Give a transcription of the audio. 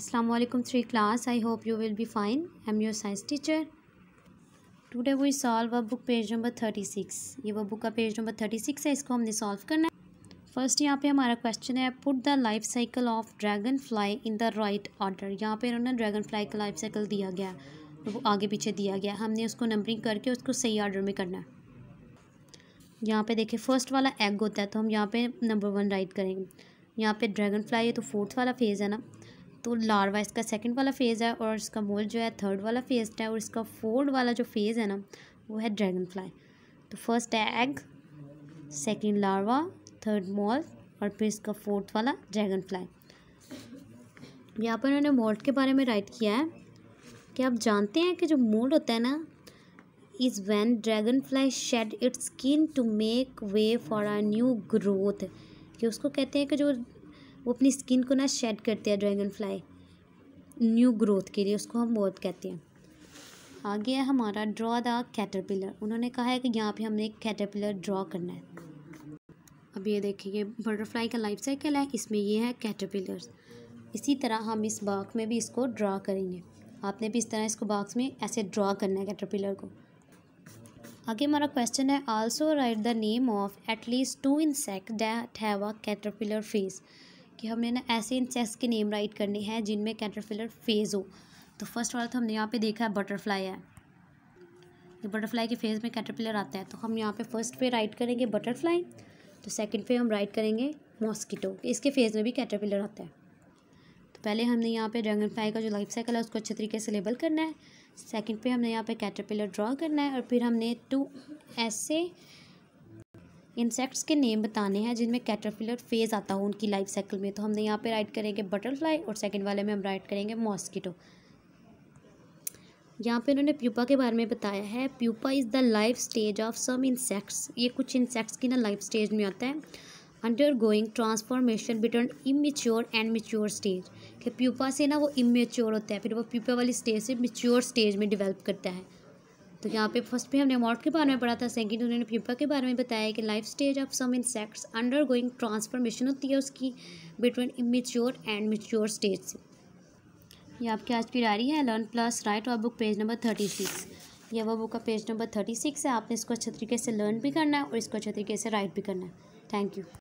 Assalamu alaikum 3 class I hope you will be am your science teacher today we solve a book page number thirty six ये वो book का page number thirty six है इसको हमने solve करना है first यहाँ पे हमारा क्वेश्चन है put the life cycle of dragonfly in the right order यहाँ पे इन्होंने ड्रैगन फ्लाई का लाइफ साइकिल दिया गया तो वो आगे पीछे दिया गया हमने उसको नंबरिंग करके उसको सही ऑर्डर में करना है यहाँ पे देखिए फर्स्ट वाला एग होता है तो हम यहाँ पे नंबर वन राइट करेंगे यहाँ पे ड्रैगन फ्लाई है तो फोर्थ वाला फेज़ है ना तो लार्वा इसका सेकंड वाला फेज़ है और इसका मोल जो है थर्ड वाला फेज़ है और इसका फोर्थ वाला जो फेज़ है ना वो है ड्रैगन फ्लाई तो फर्स्ट है egg second larva third moult और फिर इसका फोर्थ वाला ड्रैगन फ्लाई यहाँ पर उन्होंने मोल्ट के बारे में राइट किया है कि आप जानते हैं कि जो मोल्ड होता है ना is when dragonfly shed its skin to make way for our new growth कि उसको कहते हैं कि जो वो अपनी स्किन को ना शेड करते हैं ड्रैगन फ्लाई न्यू ग्रोथ के लिए उसको हम बहुत कहते हैं आगे है हमारा ड्रॉ द कैटरपिलर उन्होंने कहा है कि यहाँ पे हमने एक कैटरपिलर ड्रॉ करना है अब ये देखिए ये बटरफ्लाई का लाइफ साइकिल है इसमें ये है कैटरपिलर इसी तरह हम इस बाग में भी इसको ड्रा करेंगे आपने भी इस तरह इसको बाक्स में ऐसे ड्रा करना है कैटरपिलर को आगे हमारा क्वेश्चन है also write the name of at least two insect that have a caterpillar phase कि हमने ना ऐसे इन चेस्ट के नेम राइट करने हैं जिनमें कैटरफिलर फेज़ हो तो फर्स्ट वाला तो हमने यहाँ पे देखा है बटरफ्लाई है ये बटरफ्लाई के फेज़ में कैटरपिलर आता है तो हम यहाँ पे फर्स्ट पे राइट करेंगे बटरफ्लाई तो सेकंड पे हम राइट करेंगे मॉस्किटो इसके फेज़ में भी कैटरपिलर आता है तो पहले हमने यहाँ पे ड्रैगन फ्लाई का जो लाइफ साइकिल है उसको अच्छे तरीके से लेबल करना है सेकंड पे हमने यहाँ पे कैटरपिलर ड्रॉ करना है और फिर हमने टू ऐसे इंसेक्ट्स के नेम बताने हैं जिनमें कैटरफिलर फेज़ आता हो उनकी लाइफ साइकिल में तो हमने यहाँ पे राइट करेंगे बटरफ्लाई और सेकंड वाले में हम राइट करेंगे मॉस्किटो यहाँ पे उन्होंने प्यूपा के बारे में बताया है pupa is the life stage of some insects ये कुछ इंसेक्ट्स की ना लाइफ स्टेज में आता है undergoing transformation between immature and mature stage कि प्यूपा से ना वो इमेच्योर होता है फिर वो प्यूपा वाली स्टेज से मेच्योर स्टेज में डिवेलप करता है तो यहाँ पे फर्स्ट पे हमने मॉड के बारे में पढ़ा था सेकंड उन्होंने फिफा के बारे में बताया कि life stage of some insects undergoing transformation होती है उसकी between immature and mature stage से ये आपकी आज की डायरी है लर्न प्लस राइट और book page number thirty six ये वह बुक का पेज नंबर थर्टी सिक्स है आपने इसको अच्छे तरीके से लर्न भी करना है और इसको अच्छे तरीके से राइट भी करना है थैंक यू